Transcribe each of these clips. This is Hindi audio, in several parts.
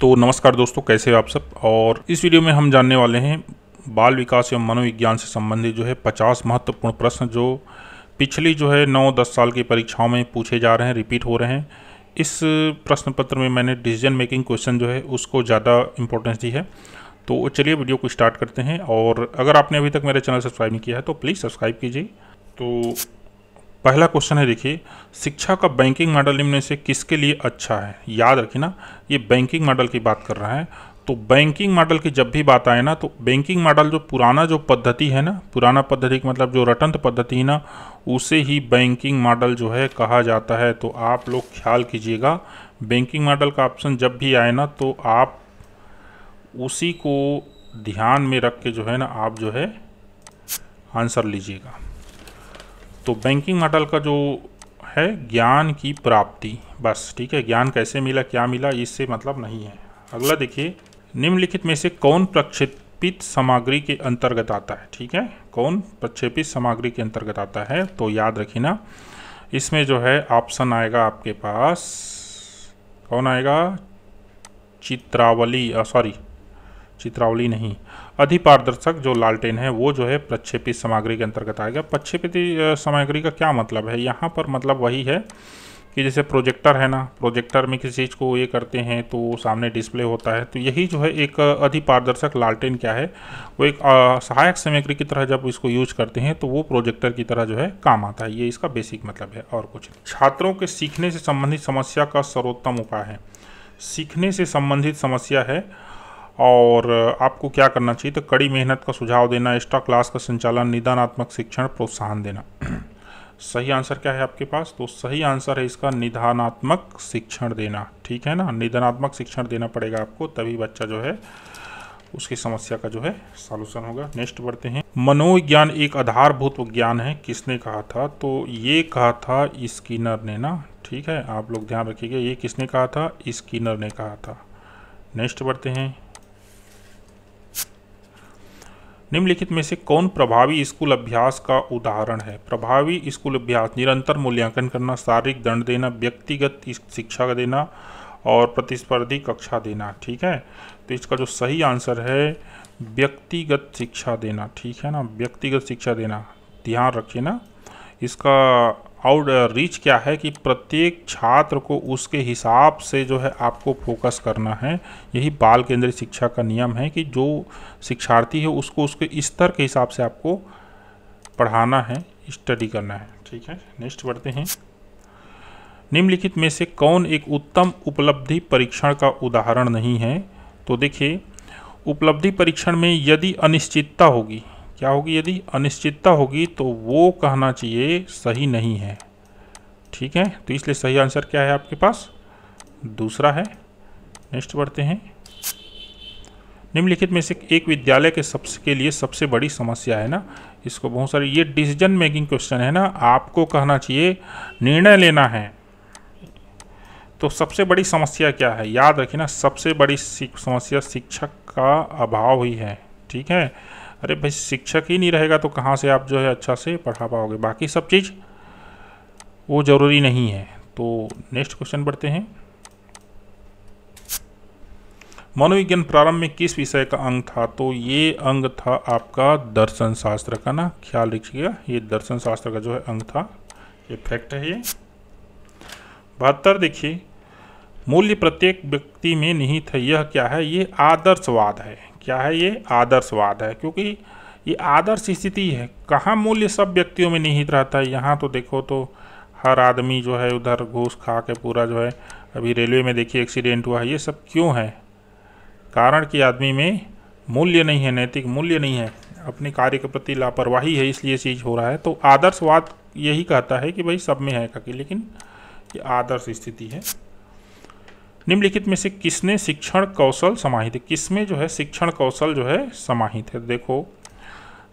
तो नमस्कार दोस्तों कैसे हो आप सब और इस वीडियो में हम जानने वाले हैं बाल विकास एवं मनोविज्ञान से संबंधित जो है 50 महत्वपूर्ण प्रश्न जो पिछली जो है 9-10 साल की परीक्षाओं में पूछे जा रहे हैं रिपीट हो रहे हैं इस प्रश्न पत्र में मैंने डिसीजन मेकिंग क्वेश्चन जो है उसको ज़्यादा इंपॉर्टेंस दी है तो चलिए वीडियो को स्टार्ट करते हैं और अगर आपने अभी तक मेरे चैनल सब्सक्राइब नहीं किया है तो प्लीज़ सब्सक्राइब कीजिए तो पहला क्वेश्चन है देखिए शिक्षा का बैंकिंग मॉडल निम्न से किसके लिए अच्छा है याद रखिए ना ये बैंकिंग मॉडल की बात कर रहा है तो बैंकिंग मॉडल की जब भी बात आए ना तो बैंकिंग मॉडल जो पुराना जो पद्धति है ना पुराना पद्धति का मतलब जो रटंत पद्धति है ना उसे ही बैंकिंग मॉडल जो है कहा जाता है तो आप लोग ख्याल कीजिएगा बैंकिंग मॉडल का ऑप्शन जब भी आए ना तो आप उसी को ध्यान में रख के जो है ना आप जो है आंसर लीजिएगा तो बैंकिंग मॉडल का जो है ज्ञान की प्राप्ति बस ठीक है ज्ञान कैसे मिला क्या मिला इससे मतलब नहीं है अगला देखिए निम्नलिखित में से कौन प्रक्षेपित सामग्री के अंतर्गत आता है ठीक है कौन प्रक्षेपित सामग्री के अंतर्गत आता है तो याद रखिए ना इसमें जो है ऑप्शन आएगा आपके पास कौन आएगा चित्रावली सॉरी चित्रावली नहीं अधिपारदर्शक जो लालटेन है वो जो है प्रक्षेपित सामग्री के अंतर्गत आएगा प्रक्षेपित सामग्री का क्या मतलब है यहाँ पर मतलब वही है कि जैसे प्रोजेक्टर है ना प्रोजेक्टर में किसी चीज़ को ये करते हैं तो सामने डिस्प्ले होता है तो यही जो है एक अधिपारदर्शक लालटेन क्या है वो एक सहायक सामग्री की तरह जब इसको यूज करते हैं तो वो प्रोजेक्टर की तरह जो है काम आता है ये इसका बेसिक मतलब है और कुछ छात्रों के सीखने से संबंधित समस्या का सर्वोत्तम उपाय है सीखने से संबंधित समस्या है और आपको क्या करना चाहिए तो कड़ी मेहनत का सुझाव देना एक्स्ट्रा क्लास का संचालन निदानात्मक शिक्षण प्रोत्साहन देना सही आंसर क्या है आपके पास तो सही आंसर है इसका निदानात्मक शिक्षण देना ठीक है ना निदानात्मक शिक्षण देना पड़ेगा आपको तभी बच्चा जो है उसकी समस्या का जो है सॉल्यूशन होगा नेक्स्ट बढ़ते हैं मनोविज्ञान एक आधारभूत विज्ञान है किसने कहा था तो ये कहा था स्किनर ने ना ठीक है आप लोग ध्यान रखिएगा ये किसने कहा था स्किनर ने कहा था नेक्स्ट बढ़ते हैं निम्नलिखित में से कौन प्रभावी स्कूल अभ्यास का उदाहरण है प्रभावी स्कूल अभ्यास निरंतर मूल्यांकन करना शारीरिक दंड देना व्यक्तिगत शिक्षा देना और प्रतिस्पर्धी कक्षा देना ठीक है तो इसका जो सही आंसर है व्यक्तिगत शिक्षा देना ठीक है ना व्यक्तिगत शिक्षा देना ध्यान रखिए ना इसका और रीच क्या है कि प्रत्येक छात्र को उसके हिसाब से जो है आपको फोकस करना है यही बाल केंद्रीय शिक्षा का नियम है कि जो शिक्षार्थी है उसको उसके स्तर के हिसाब से आपको पढ़ाना है स्टडी करना है ठीक है नेक्स्ट बढ़ते हैं निम्नलिखित में से कौन एक उत्तम उपलब्धि परीक्षण का उदाहरण नहीं है तो देखिए उपलब्धि परीक्षण में यदि अनिश्चितता होगी क्या होगी यदि अनिश्चितता होगी तो वो कहना चाहिए सही नहीं है ठीक है तो इसलिए सही आंसर क्या है आपके पास दूसरा है नेक्स्ट बढ़ते हैं निम्नलिखित में से एक विद्यालय के सबसे के लिए सबसे बड़ी समस्या है ना इसको बहुत सारे ये डिसीजन मेकिंग क्वेश्चन है ना आपको कहना चाहिए निर्णय लेना है तो सबसे बड़ी समस्या क्या है याद रखिए ना सबसे बड़ी समस्या शिक्षक का अभाव ही है ठीक है अरे भाई शिक्षक ही नहीं रहेगा तो कहाँ से आप जो है अच्छा से पढ़ा पाओगे बाकी सब चीज़ वो ज़रूरी नहीं है तो नेक्स्ट क्वेश्चन बढ़ते हैं मनोविज्ञान प्रारंभ में किस विषय का अंग था तो ये अंग था आपका दर्शन शास्त्र का ना ख्याल रखिएगा ये दर्शन शास्त्र का जो है अंग था ये फैक्ट है ये बहत्तर देखिए मूल्य प्रत्येक व्यक्ति में निहित है यह क्या है ये आदर्शवाद है क्या है ये आदर्शवाद है क्योंकि ये आदर्श स्थिति है कहाँ मूल्य सब व्यक्तियों में निहित रहता है यहाँ तो देखो तो हर आदमी जो है उधर घूस खा के पूरा जो है अभी रेलवे में देखिए एक्सीडेंट हुआ है ये सब क्यों है कारण कि आदमी में मूल्य नहीं है नैतिक मूल्य नहीं है अपने कार्य के प्रति लापरवाही है इसलिए चीज़ हो रहा है तो आदर्शवाद यही कहता है कि भाई सब में है का कि लेकिन ये आदर्श स्थिति है निम्नलिखित में से किसने शिक्षण कौशल समाहित है किसमें जो है शिक्षण कौशल जो है समाहित है देखो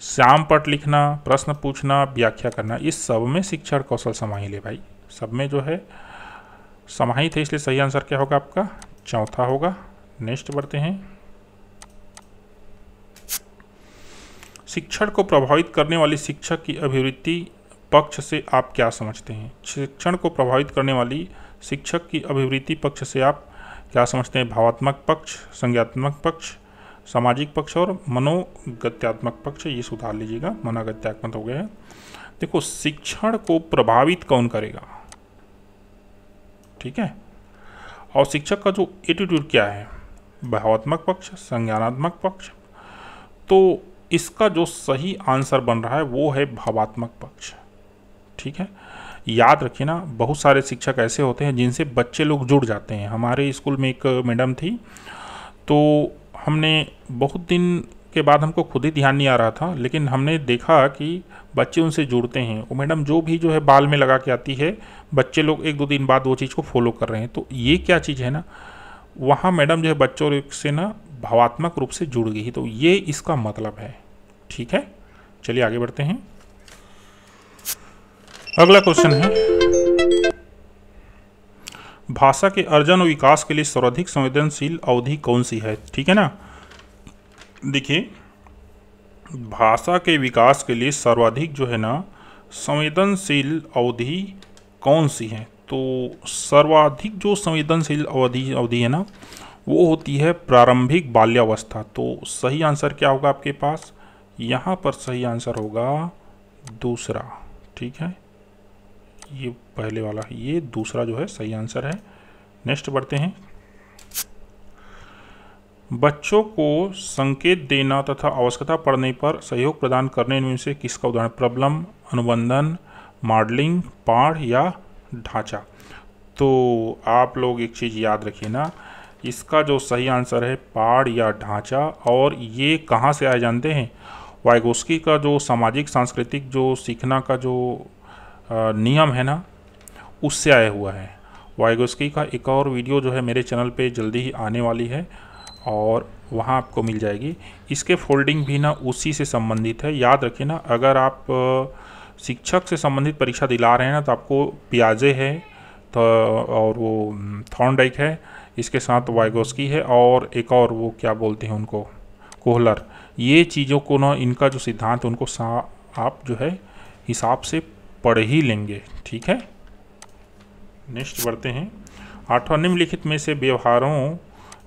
श्याम पट लिखना प्रश्न पूछना व्याख्या करना इस सब में शिक्षण कौशल समाहित है भाई सब में जो है समाहित है इसलिए सही आंसर क्या होगा आपका चौथा होगा नेक्स्ट बढ़ते हैं शिक्षण को प्रभावित करने वाली शिक्षक की अभिवृत्ति पक्ष से आप क्या समझते हैं शिक्षण को प्रभावित करने वाली शिक्षक की अभिवृत्ति पक्ष से आप क्या समझते हैं भावात्मक पक्ष संज्ञात्मक पक्ष सामाजिक पक्ष और मनोगत्यात्मक पक्ष ये सुधार लीजिएगा मनोगत्यात्मक हो गया है देखो शिक्षण को प्रभावित कौन करेगा ठीक है और शिक्षक का जो एटीट्यूड क्या है भावात्मक पक्ष संज्ञानात्मक पक्ष तो इसका जो सही आंसर बन रहा है वो है भावात्मक पक्ष ठीक है याद रखिए ना बहुत सारे शिक्षक ऐसे होते हैं जिनसे बच्चे लोग जुड़ जाते हैं हमारे स्कूल में एक मैडम थी तो हमने बहुत दिन के बाद हमको खुद ही ध्यान नहीं आ रहा था लेकिन हमने देखा कि बच्चे उनसे जुड़ते हैं वो मैडम जो भी जो है बाल में लगा के आती है बच्चे लोग एक दो दिन बाद वो चीज़ को फॉलो कर रहे हैं तो ये क्या चीज़ है ना वहाँ मैडम जो है बच्चों से ना भावात्मक रूप से जुड़ गई तो ये इसका मतलब है ठीक है चलिए आगे बढ़ते हैं अगला क्वेश्चन है भाषा के अर्जन और विकास के लिए सर्वाधिक संवेदनशील अवधि कौन सी है ठीक है ना देखिए भाषा के विकास के लिए सर्वाधिक जो है ना संवेदनशील अवधि कौन सी है तो सर्वाधिक जो संवेदनशील अवधि अवधि है ना वो होती है प्रारंभिक बाल्यावस्था तो सही आंसर क्या होगा आपके पास यहाँ पर सही आंसर होगा दूसरा ठीक है ये पहले वाला ये दूसरा जो है सही आंसर है नेक्स्ट बढ़ते हैं बच्चों को संकेत देना तथा आवश्यकता पड़ने पर सहयोग प्रदान करने में से किसका उदाहरण प्रॉब्लम अनुबंधन मॉडलिंग पाढ़ या ढांचा तो आप लोग एक चीज़ याद रखिए ना इसका जो सही आंसर है पाढ़ या ढांचा और ये कहाँ से आए जानते हैं वाइगोस्की का जो सामाजिक सांस्कृतिक जो सीखना का जो नियम है ना उससे आया हुआ है वाइगोस्की का एक और वीडियो जो है मेरे चैनल पे जल्दी ही आने वाली है और वहाँ आपको मिल जाएगी इसके फोल्डिंग भी ना उसी से संबंधित है याद रखिए ना अगर आप शिक्षक से संबंधित परीक्षा दिला रहे हैं ना तो आपको प्याजे है तो और वो थॉर्नडाइक है इसके साथ वाइगोस्की है और एक और वो क्या बोलते हैं उनको कोहलर ये चीज़ों को ना इनका जो सिद्धांत उनको सा आप जो है हिसाब से पढ़ ही लेंगे ठीक है नेक्स्ट बढ़ते हैं आठवां निम्नलिखित में से व्यवहारों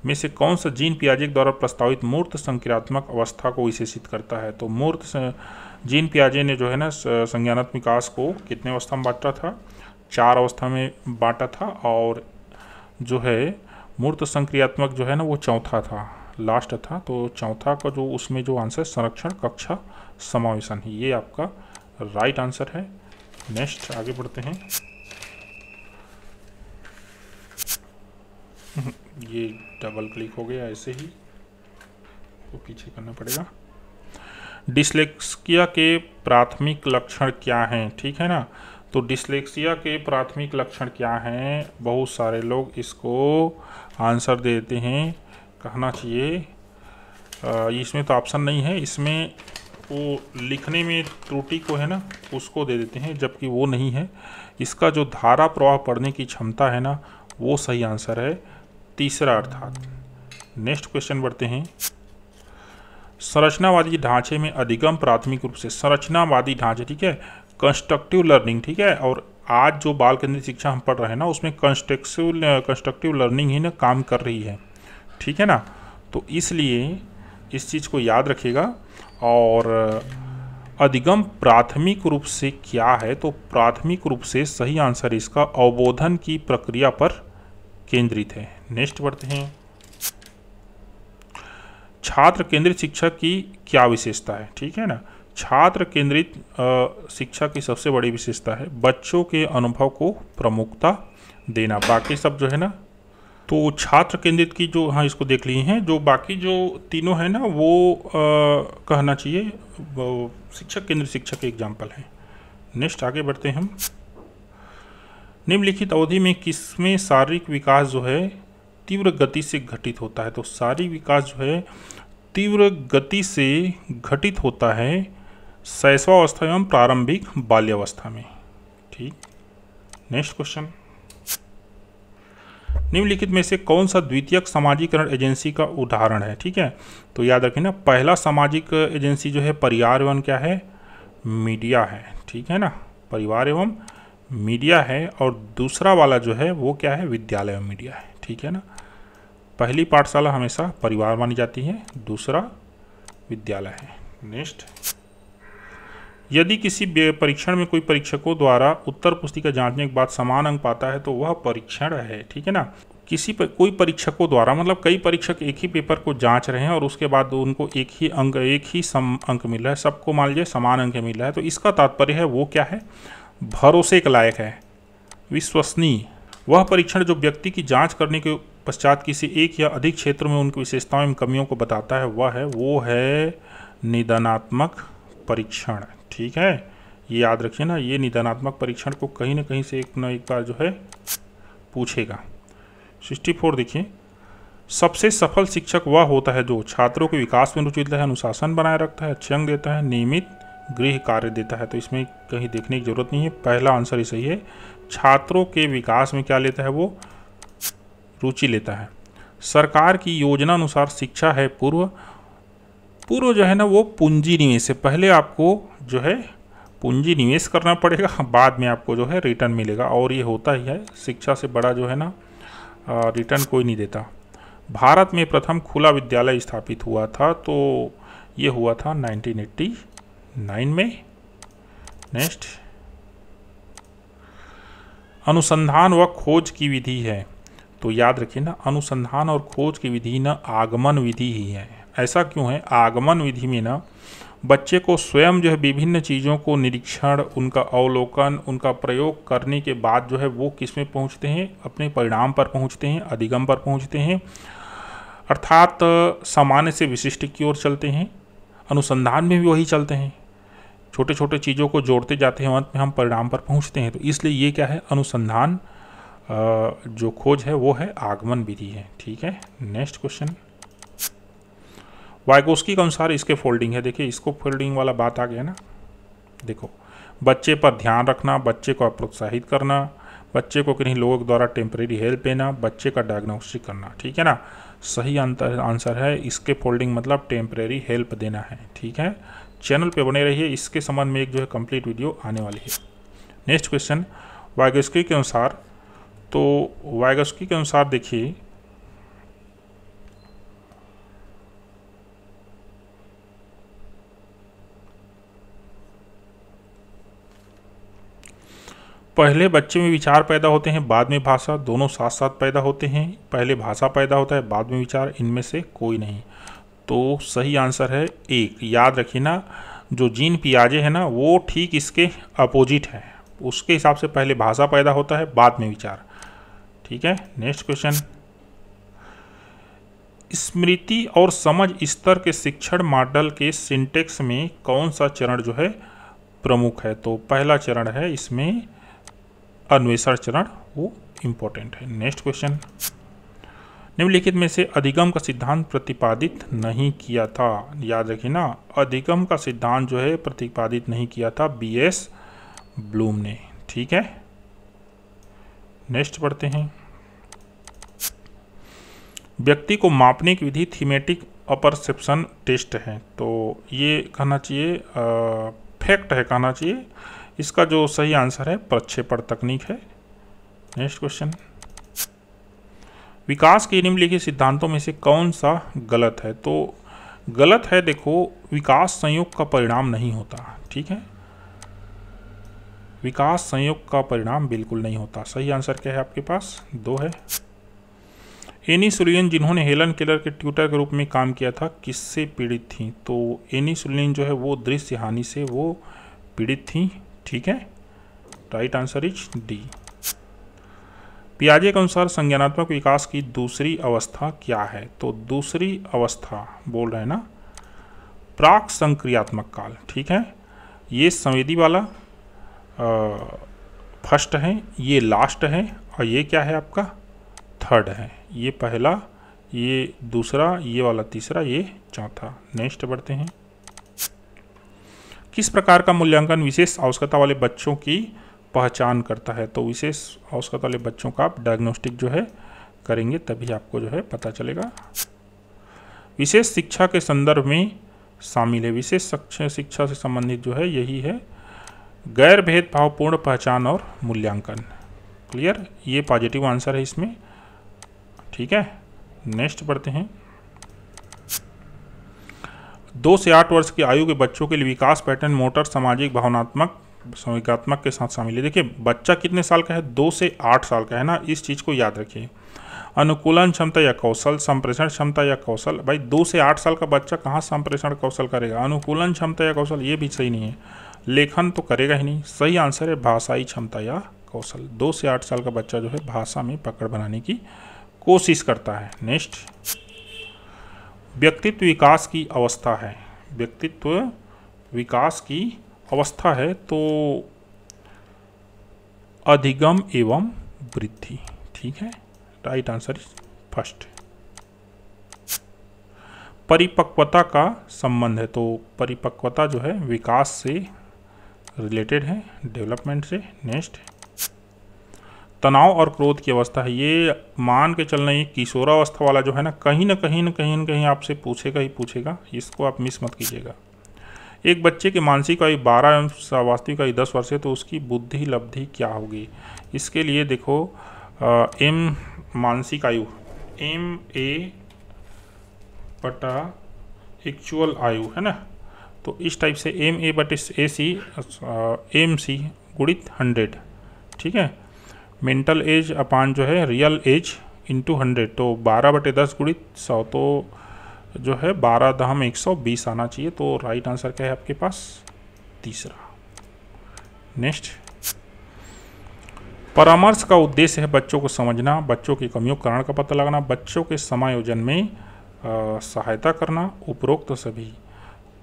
में से कौन सा जीन पियाजे के द्वारा प्रस्तावित मूर्त संक्रियात्मक अवस्था को विशेषित करता है तो मूर्त जीन पियाजे ने जो है ना संज्ञानात्मक विकास को कितने अवस्था में बांटा था चार अवस्था में बांटा था और जो है मूर्त संक्रियात्मक जो है ना वो चौथा था लास्ट था तो चौथा का जो उसमें जो आंसर संरक्षण कक्षा समावेशन ये आपका राइट आंसर है नेक्स्ट आगे बढ़ते हैं ये डबल क्लिक हो गया ऐसे ही तो पीछे करना पड़ेगा डिसलेक्सिया के प्राथमिक लक्षण क्या हैं ठीक है ना तो डिसलेक्सिया के प्राथमिक लक्षण क्या हैं बहुत सारे लोग इसको आंसर देते हैं कहना चाहिए इसमें तो ऑप्शन नहीं है इसमें वो लिखने में त्रुटि को है ना उसको दे देते हैं जबकि वो नहीं है इसका जो धारा प्रवाह पढ़ने की क्षमता है ना वो सही आंसर है तीसरा अर्थात नेक्स्ट क्वेश्चन बढ़ते हैं संरचनावादी ढांचे में अधिगम प्राथमिक रूप से संरचनावादी ढांचे ठीक है कंस्ट्रक्टिव लर्निंग ठीक है और आज जो बाल केंद्रित शिक्षा हम पढ़ रहे हैं ना उसमें कंस्ट्रक्टिव कंस्ट्रक्टिव लर्निंग ही ना काम कर रही है ठीक है ना तो इसलिए इस चीज़ को याद रखिएगा और अधिगम प्राथमिक रूप से क्या है तो प्राथमिक रूप से सही आंसर इसका अवबोधन की प्रक्रिया पर केंद्रित है नेक्स्ट बढ़ते हैं छात्र केंद्रित शिक्षा की क्या विशेषता है ठीक है ना छात्र केंद्रित शिक्षा की सबसे बड़ी विशेषता है बच्चों के अनुभव को प्रमुखता देना बाकी सब जो है ना तो छात्र केंद्रित की जो हाँ इसको देख ली हैं जो बाकी जो तीनों हैं ना वो आ, कहना चाहिए शिक्षक केंद्रित शिक्षक के एग्जाम्पल हैं नेक्स्ट आगे बढ़ते हैं हम निम्नलिखित अवधि में किसमें शारीरिक विकास जो है तीव्र गति से घटित होता है तो शारीरिक विकास जो है तीव्र गति से घटित होता है शैशवावस्था एवं प्रारंभिक बाल्यावस्था में ठीक नेक्स्ट क्वेश्चन निम्नलिखित में से कौन सा द्वितीयक सामाजिकरण एजेंसी का उदाहरण है ठीक है तो याद रखें ना पहला सामाजिक एजेंसी जो है परिवार एवं क्या है मीडिया है ठीक है ना परिवार एवं मीडिया है और दूसरा वाला जो है वो क्या है विद्यालय एवं मीडिया है ठीक है ना पहली पाठशाला हमेशा परिवार मानी जाती है दूसरा विद्यालय है नेक्स्ट यदि किसी परीक्षण में कोई परीक्षकों द्वारा उत्तर पुस्तिका जांचने के बाद समान अंक पाता है तो वह परीक्षण है ठीक है ना किसी पर कोई परीक्षकों द्वारा मतलब कई परीक्षक एक ही पेपर को जांच रहे हैं और उसके बाद उनको एक ही अंक एक ही सम अंक मिला है सबको मान लीजिए समान अंक मिला है तो इसका तात्पर्य है वो क्या है भरोसे के लायक है विश्वसनीय वह परीक्षण जो व्यक्ति की जांच करने के पश्चात किसी एक या अधिक क्षेत्र में उनकी विशेषताओं एवं कमियों को बताता है वह है वो है निदानात्मक परीक्षण ठीक है ये याद रखिए ना ये निदानात्मक परीक्षण को कहीं ना कहीं से एक ना एक बार जो है पूछेगा सिक्सटी फोर देखिए सबसे सफल शिक्षक वह होता है जो छात्रों के विकास में रुचि देता है अनुशासन बनाए रखता है अच्छे देता है नियमित गृह कार्य देता है तो इसमें कहीं देखने की ज़रूरत नहीं है पहला आंसर ही सही है छात्रों के विकास में क्या लेता है वो रुचि लेता है सरकार की योजना अनुसार शिक्षा है पूर्व पूर्व जो है ना वो पूंजी निवेश है पहले आपको जो है पूंजी निवेश करना पड़ेगा बाद में आपको जो है रिटर्न मिलेगा और ये होता ही है शिक्षा से बड़ा जो है ना रिटर्न कोई नहीं देता भारत में प्रथम खुला विद्यालय स्थापित हुआ था तो ये हुआ था 1989 में नेक्स्ट अनुसंधान व खोज की विधि है तो याद रखिए ना अनुसंधान और खोज की विधि ना आगमन विधि ही है ऐसा क्यों है आगमन विधि में ना बच्चे को स्वयं जो है विभिन्न चीज़ों को निरीक्षण उनका अवलोकन उनका प्रयोग करने के बाद जो है वो किस में पहुँचते हैं अपने परिणाम पर पहुँचते हैं अधिगम पर पहुँचते हैं अर्थात सामान्य से विशिष्ट की ओर चलते हैं अनुसंधान में भी वही चलते हैं छोटे छोटे चीज़ों को जोड़ते जाते हैं अंत में हम परिणाम पर पहुँचते हैं तो इसलिए ये क्या है अनुसंधान जो खोज है वो है आगमन विधि है ठीक है नेक्स्ट क्वेश्चन वाइगोस्की के अनुसार इसके फोल्डिंग है देखिए इसको फोल्डिंग वाला बात आ गया ना देखो बच्चे पर ध्यान रखना बच्चे को प्रोत्साहित करना बच्चे को किन्हीं लोगों के द्वारा टेम्परेरी हेल्प देना बच्चे का डायग्नोस्टिक करना ठीक है ना सही आंसर है इसके फोल्डिंग मतलब टेम्परेरी हेल्प देना है ठीक है चैनल पे बने रहिए इसके संबंध में एक जो है कंप्लीट वीडियो आने वाली है नेक्स्ट क्वेश्चन वाइगस्की के अनुसार तो वाइगस्की के अनुसार देखिए पहले बच्चे में विचार पैदा होते हैं बाद में भाषा दोनों साथ साथ पैदा होते हैं पहले भाषा पैदा होता है बाद में विचार इनमें से कोई नहीं तो सही आंसर है एक याद रखिए ना जो जीन पियाजे है ना वो ठीक इसके अपोजिट है उसके हिसाब से पहले भाषा पैदा होता है बाद में विचार ठीक है नेक्स्ट क्वेश्चन स्मृति और समझ स्तर के शिक्षण मॉडल के सिंटेक्स में कौन सा चरण जो है प्रमुख है तो पहला चरण है इसमें अन्वेषण चरण वो इम्पोर्टेंट है नेक्स्ट क्वेश्चन निम्नलिखित में से अधिगम का सिद्धांत प्रतिपादित नहीं किया था याद रखिए ना अधिगम का सिद्धांत जो है प्रतिपादित नहीं किया था बी एस ब्लूम ने ठीक है नेक्स्ट पढ़ते हैं व्यक्ति को मापने की विधि थीमेटिक अपरसेप्शन टेस्ट है तो ये कहना चाहिए फैक्ट है कहना चाहिए इसका जो सही आंसर है प्रक्षेपण तकनीक है नेक्स्ट क्वेश्चन विकास के निम्नलिखित सिद्धांतों में से कौन सा गलत है तो गलत है देखो विकास संयोग का परिणाम नहीं होता ठीक है विकास संयोग का परिणाम बिल्कुल नहीं होता सही आंसर क्या है आपके पास दो है एनी सुलियन जिन्होंने हेलन केलर के ट्यूटर के रूप में काम किया था किससे पीड़ित थी तो एनी सुलियन जो है वो दृश्य हानि से वो पीड़ित थी ठीक है राइट आंसर इज डी पियाजे के अनुसार संज्ञानात्मक विकास की दूसरी अवस्था क्या है तो दूसरी अवस्था बोल रहे हैं ना प्राक संक्रियात्मक काल ठीक है ये संवेदी वाला फर्स्ट है ये लास्ट है और ये क्या है आपका थर्ड है ये पहला ये दूसरा ये वाला तीसरा ये चौथा नेक्स्ट बढ़ते हैं किस प्रकार का मूल्यांकन विशेष आवश्यकता वाले बच्चों की पहचान करता है तो विशेष आवश्यकता वाले बच्चों का आप डायग्नोस्टिक जो है करेंगे तभी आपको जो है पता चलेगा विशेष शिक्षा के संदर्भ में शामिल है विशेष शिक्षा से संबंधित जो है यही है गैर भेदभावपूर्ण पहचान और मूल्यांकन क्लियर ये पॉजिटिव आंसर है इसमें ठीक है नेक्स्ट पढ़ते हैं दो से आठ वर्ष की आयु के बच्चों के लिए विकास पैटर्न मोटर सामाजिक भावनात्मक संविकात्मक के साथ शामिल है देखिए बच्चा कितने साल का है दो से आठ साल का है ना इस चीज़ को याद रखिए अनुकूलन क्षमता या कौशल संप्रेषण क्षमता या कौशल भाई दो से आठ साल का बच्चा कहाँ संप्रेषण कौशल करेगा अनुकूलन क्षमता या कौशल ये भी सही नहीं है लेखन तो करेगा ही नहीं सही आंसर है भाषाई क्षमता या कौशल दो से आठ साल का बच्चा जो है भाषा में पकड़ बनाने की कोशिश करता है नेक्स्ट व्यक्तित्व विकास की अवस्था है व्यक्तित्व विकास की अवस्था है तो अधिगम एवं वृद्धि ठीक है राइट आंसर इज फर्स्ट परिपक्वता का संबंध है तो परिपक्वता जो है विकास से रिलेटेड है डेवलपमेंट से नेक्स्ट तनाव और क्रोध की अवस्था है ये मान के चलना रही किशोरावस्था वाला जो है ना कहीं ना कहीं ना कहीं ना कहीं आपसे पूछेगा ही पूछेगा इसको आप मिस मत कीजिएगा एक बच्चे की मानसिक आयु बारह एवं वास्तविक आयु दस वर्ष है तो उसकी बुद्धि लब्धि क्या होगी इसके लिए देखो एम मानसिक आयु एम ए बटा एक्चुअल आयु है ना तो इस टाइप से M A but A C M C गुणित हंड्रेड ठीक है मेंटल एज अपान जो है रियल एज इंटू हंड्रेड तो बारह बटे दस गुड़ित सौ तो जो है बारह दहम एक सौ बीस आना चाहिए तो राइट आंसर क्या है आपके पास तीसरा नेक्स्ट परामर्श का उद्देश्य है बच्चों को समझना बच्चों की कमियों कारण का पता लगाना बच्चों के समायोजन में आ, सहायता करना उपरोक्त सभी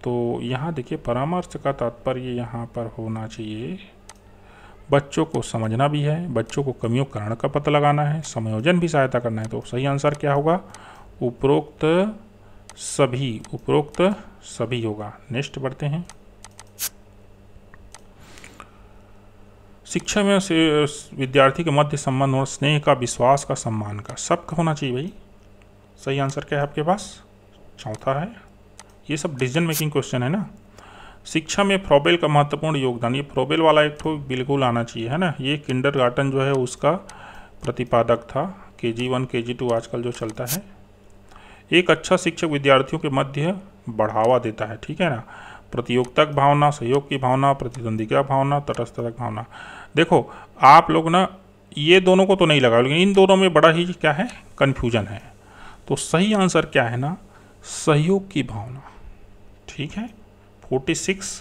तो यहाँ देखिए परामर्श का तात्पर्य यहाँ पर होना चाहिए बच्चों को समझना भी है बच्चों को कमियों कारण का पता लगाना है समायोजन भी सहायता करना है तो सही आंसर क्या होगा उपरोक्त सभी उपरोक्त सभी होगा नेक्स्ट बढ़ते हैं शिक्षा में विद्यार्थी के मध्य संबंध और स्नेह का विश्वास का सम्मान का सब का होना चाहिए भाई सही आंसर क्या है आपके पास चौथा है ये सब डिसीजन मेकिंग क्वेश्चन है ना शिक्षा में फ्रोबेल का महत्वपूर्ण योगदान ये फ्रोबेल वाला एक तो बिल्कुल आना चाहिए है ना ये किंडर गार्टन जो है उसका प्रतिपादक था के जी वन के जी टू आजकल जो चलता है एक अच्छा शिक्षक विद्यार्थियों के मध्य बढ़ावा देता है ठीक है ना प्रतियोगिता की भावना सहयोग की भावना का भावना तटस्थता भावना देखो आप लोग ना ये दोनों को तो नहीं लगा लेकिन इन दोनों में बड़ा ही क्या है कन्फ्यूजन है तो सही आंसर क्या है ना सहयोग की भावना ठीक है फोर्टी सिक्स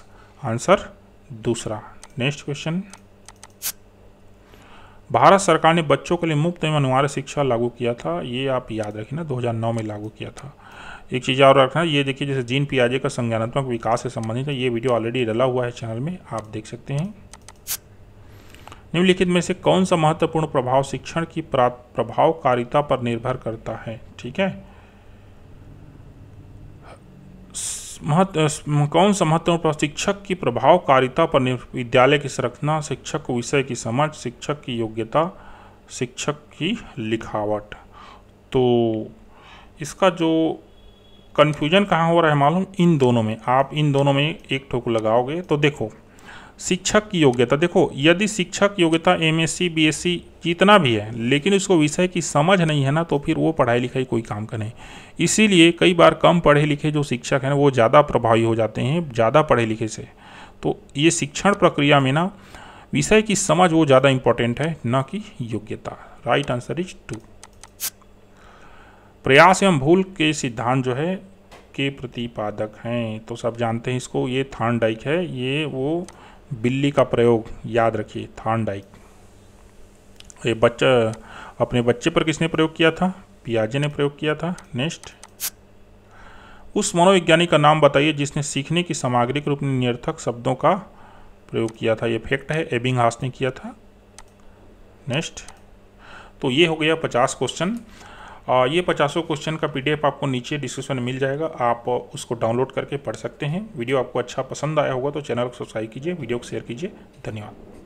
आंसर दूसरा नेक्स्ट क्वेश्चन भारत सरकार ने बच्चों के लिए मुफ्त एवं अनिवार्य शिक्षा लागू किया था ये आप याद रखें ना 2009 में लागू किया था एक चीज़ और रखना ये देखिए जैसे जीन पियाजे का संज्ञानात्मक विकास से संबंधित है ये वीडियो ऑलरेडी डला हुआ है चैनल में आप देख सकते हैं निम्नलिखित में से कौन सा महत्वपूर्ण प्रभाव शिक्षण की प्रभावकारिता पर निर्भर करता है ठीक है महत्व कौन सा महत्वपूर्ण प्रशिक्षक शिक्षक की प्रभावकारिता पर विद्यालय की संरचना शिक्षक को विषय की समझ शिक्षक की योग्यता शिक्षक की लिखावट तो इसका जो कन्फ्यूजन कहाँ हो रहा है मालूम इन दोनों में आप इन दोनों में एक ठोक लगाओगे तो देखो शिक्षक की योग्यता देखो यदि शिक्षक योग्यता M S C B S C जितना भी है लेकिन उसको विषय की समझ नहीं है ना तो फिर वो पढ़ाई लिखाई कोई काम का नहीं इसीलिए कई बार कम पढ़े लिखे जो शिक्षक हैं वो ज़्यादा प्रभावी हो जाते हैं ज़्यादा पढ़े लिखे से तो ये शिक्षण प्रक्रिया में ना विषय की समझ वो ज़्यादा इंपॉर्टेंट है न कि योग्यता राइट आंसर इज टू प्रयास एवं भूल के सिद्धांत जो है के प्रतिपादक हैं तो सब जानते हैं इसको ये थान डाइक है ये वो बिल्ली का प्रयोग याद रखिए थानडाइक ये बच्चा अपने बच्चे पर किसने प्रयोग किया था पियाजे ने प्रयोग किया था नेक्स्ट उस मनोविज्ञानी का नाम बताइए जिसने सीखने की सामग्री के रूप में निर्थक शब्दों का प्रयोग किया था ये फैक्ट है एबिंग हास ने किया था नेक्स्ट तो ये हो गया पचास क्वेश्चन ये पचासों क्वेश्चन का पीडीएफ आपको नीचे डिस्क्रिप्शन में मिल जाएगा आप उसको डाउनलोड करके पढ़ सकते हैं वीडियो आपको अच्छा पसंद आया होगा तो चैनल को सब्सक्राइब कीजिए वीडियो को शेयर कीजिए धन्यवाद